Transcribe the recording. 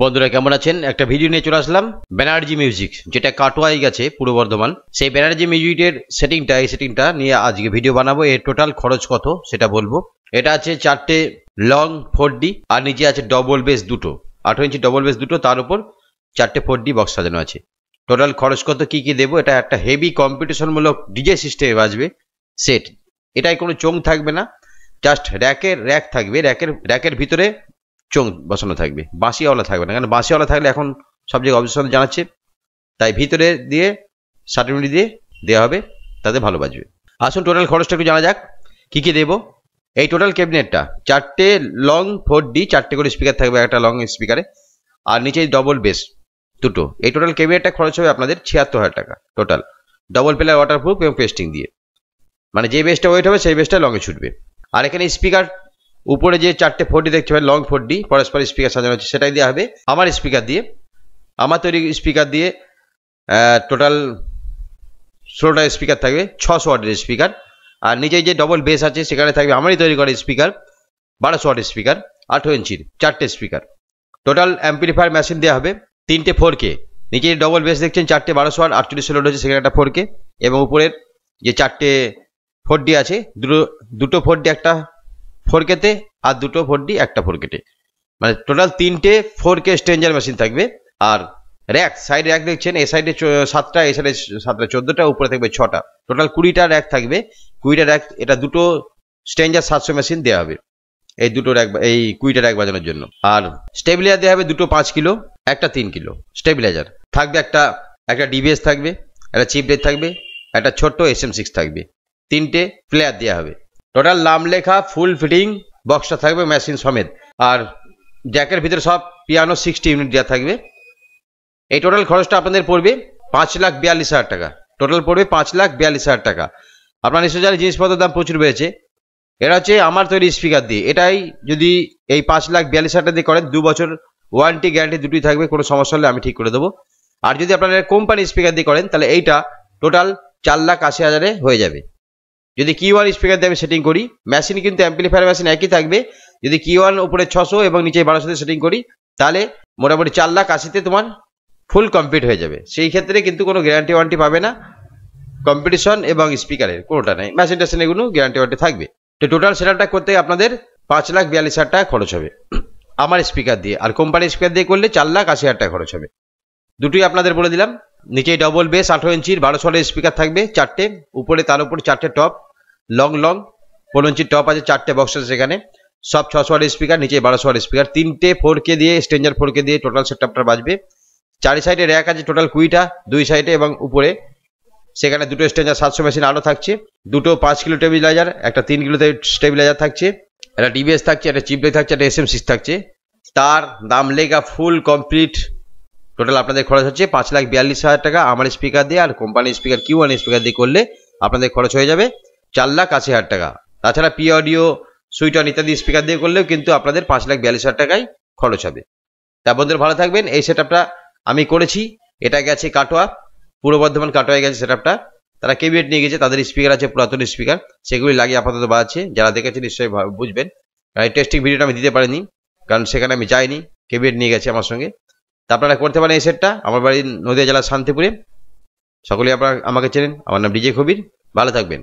বন্ধুরা কেমন আছেন একটা ভিডিও নিয়ে চলে আসলাম ব্যানার্জি মিউজিক যেটা কাটোয়াই গেছে পূর্ব বর্ধমান সেই ব্যানার্জি মিউজিকের সেটিংটা এই সেটিংটা নিয়ে আজকে ভিডিও বানাবো এর টোটাল খরচ কত সেটা বলবো এটা আছে চারটে লং ফোর ডি আর নিচে আছে ডবল বেস দুটো আঠারো ইঞ্চি ডবল বেস দুটো তার উপর চারটে ফোর ডি বক্স সাজানো আছে টোটাল খরচ কত কী কী দেবো এটা একটা হেভি কম্পিটিশনমূলক ডিজে সিস্টেমে বাজবে সেট এটাই কোনো চোং থাকবে না জাস্ট র্যাকের র্যাক থাকবে র্যাকের র্যাকের ভিতরে চোখ বসানো থাকবে বাসিওয়ালা থাকবে না কারণ বাসিওয়ালা থাকলে এখন সব জায়গায় অবজেকশন জানাচ্ছে তাই ভিতরে দিয়ে সার্টিফিকেট দিয়ে দেওয়া হবে তাতে ভালো বাজবে আসুন টোটাল খরচটা একটু জানা যাক কী কী দেবো এই টোটাল ক্যাবিনেটটা চারটে লং ফোর ডি চারটে করে স্পিকার থাকবে একটা লং স্পিকারে আর নিচে ডবল বেস দুটো এই টোটাল ক্যাবিনেটটা খরচ হবে আপনাদের ছিয়াত্তর হাজার টাকা টোটাল ডবল পেলার ওয়াটারপ্রুফ এবং পেস্টিং দিয়ে মানে যে বেসটা ওয়েট হবে সেই বেসটা লংয়ে ছুটবে আর এখানে স্পিকার উপরে যে চারটে ফোরটি দেখতে পাবেন লং ফোরটি পরস্পর স্পিকার সাজানো হচ্ছে সেটাই দেওয়া হবে আমার স্পিকার দিয়ে আমার তৈরি স্পিকার দিয়ে টোটাল ষোলোটা স্পিকার থাকবে ছশো ওয়াটের স্পিকার আর নিচে যে ডবল বেস আছে সেখানে থাকবে আমারই তৈরি করা স্পিকার বারোশো ওয়াটের স্পিকার আঠেরো ইঞ্চির চারটে স্পিকার টোটাল অ্যাম্পিফায়ার মেশিন দেওয়া হবে তিনটে ফোর কে নিচে ডবল বেস দেখছেন চারটে বারোশো ওয়াট আটচল্লিশ ষোলো হচ্ছে সেখানে একটা ফোর কে এবং উপরের যে চারটে ফোর ডি আছে দুটো দুটো ফোর ডি একটা ফোর কেতে আর দুটো ফোর ডি একটা ফোর কেটে মানে টোটাল তিনটে ফোর কে স্টেঞ্জার মেশিন থাকবে আর র্যাক সাইড র্যাক দেখছেন এ সাইডে সাতটা এ সাইডে সাতটা চোদ্দটা উপরে থাকবে ছটা টোটাল কুড়িটা র্যাক থাকবে কুড়িটা র্যাক এটা দুটো স্টেঞ্জার সাতশো মেশিন দেওয়া হবে এই দুটো র্যাক এই কুড়িটা র্যাক বাজানোর জন্য আর স্টেবিলাইজার দেওয়া হবে দুটো পাঁচ কিলো একটা তিন কিলো স্টেবিলাইজার থাকবে একটা একটা ডিবিএস থাকবে একটা চিপ ডেট থাকবে একটা ছোট্ট এস এম সিক্স থাকবে তিনটে প্লেয়ার দেওয়া হবে টোটাল নাম লেখা ফুল ফিটিং বক্সটা থাকবে মেশিন সমেত আর জ্যাকের ভিতরে সব পিয়ানো সিক্সটি ইউনিট দেওয়া থাকবে এই টোটাল খরচটা আপনাদের পড়বে পাঁচ লাখ বিয়াল্লিশ হাজার টাকা টোটাল পড়বে পাঁচ লাখ বিয়াল্লিশ হাজার টাকা আপনার নিশ্চয় জানেন জিনিসপত্রের দাম প্রচুর বেড়েছে এটা হচ্ছে আমার তৈরি স্পিকার দিয়ে এটাই যদি এই পাঁচ লাখ বিয়াল্লিশ হাজার টাকা দিয়ে করেন দু বছর ওয়ারেন্টি গ্যারান্টি দুটি থাকবে কোনো সমস্যা হলে আমি ঠিক করে দেবো আর যদি আপনারা কোম্পানি স্পিকার দিয়ে করেন তাহলে এইটা টোটাল চার লাখ আশি হাজারে হয়ে যাবে যদি কি ওয়ান স্পিকার দিয়ে আমি সেটিং করি মেশিন কিন্তু অ্যাম্পলিফায়ার মেশিন একই থাকবে যদি কি ওয়ান উপরে ছশো এবং নিচে বারোশোতে সেটিং করি তাহলে মোটামুটি চার লাখ আশিতে তোমার ফুল কমপ্লিট হয়ে যাবে সেই ক্ষেত্রে কিন্তু কোনো গ্যারান্টি ওয়ারেন্টি পাবে না কম্পিটিশন এবং স্পিকারের কোনোটা নেই মেশিন টেশিনের এগুলো গ্যারান্টি ওয়ারেন্টি থাকবে তো টোটাল সেটআপটা করতে আপনাদের পাঁচ লাখ বিয়াল্লিশ হাজার টাকা খরচ হবে আমার স্পিকার দিয়ে আর কোম্পানির স্পিকার দিয়ে করলে চার লাখ আশি হাজার টাকা খরচ হবে দুটোই আপনাদের বলে দিলাম নিচে ডবল বেস আঠেরো ইঞ্চির বারো সলের স্পিকার থাকবে চারটে উপরে তার উপরে চারটে টপ লং লং পনেরো ইঞ্চির টপ আছে চারটে বক্স আছে সেখানে সব ছ সোয়ার স্পিকার নিচে বারো সোয়ার স্পিকার তিনটে ফোর কে দিয়ে স্টেঞ্জার ফোর কে দিয়ে টোটাল আপটা বাজবে চারি সাইডে র্যাক আছে টোটাল কুড়িটা দুই সাইডে এবং উপরে সেখানে দুটো স্টেঞ্জার সাতশো মেশিন আরও থাকছে দুটো পাঁচ কিলো টেবিলাইজার একটা তিন কিলো স্টেবিলাইজার থাকছে একটা ডিবিএস থাকছে একটা চিপলে থাকছে একটা এস এম সিক্স থাকছে তার দাম লেগা ফুল কমপ্লিট টোটাল আপনাদের খরচ হচ্ছে পাঁচ লাখ বিয়াল্লিশ হাজার টাকা আমার স্পিকার দিয়ে আর কোম্পানির স্পিকার কিউ ওয়ান স্পিকার দিয়ে করলে আপনাদের খরচ হয়ে যাবে চার লাখ আশি হাজার টাকা তাছাড়া পি অডিও সুইট অন ইত্যাদি স্পিকার দিয়ে করলেও কিন্তু আপনাদের পাঁচ লাখ বিয়াল্লিশ হাজার টাকাই খরচ হবে তা বন্ধুরা ভালো থাকবেন এই সেট আমি করেছি এটা গেছে কাটোয়া পূর্ব বর্ধমান কাটোয়ায় গেছে সেট তারা কেবিনেট নিয়ে গেছে তাদের স্পিকার আছে পুরাতন স্পিকার সেগুলি লাগিয়ে আপাতত বাড়াচ্ছে যারা দেখেছে নিশ্চয়ই বুঝবেন কারণ টেস্টিং ভিডিওটা আমি দিতে পারিনি কারণ সেখানে আমি যাইনি কেবিনেট নিয়ে গেছে আমার সঙ্গে তা আপনারা করতে পারেন এই সেটটা আমার বাড়ি নদীয়া জেলার শান্তিপুরে সকলেই আপনারা আমাকে চেনেন আমার নাম ডিজে কবির ভালো থাকবেন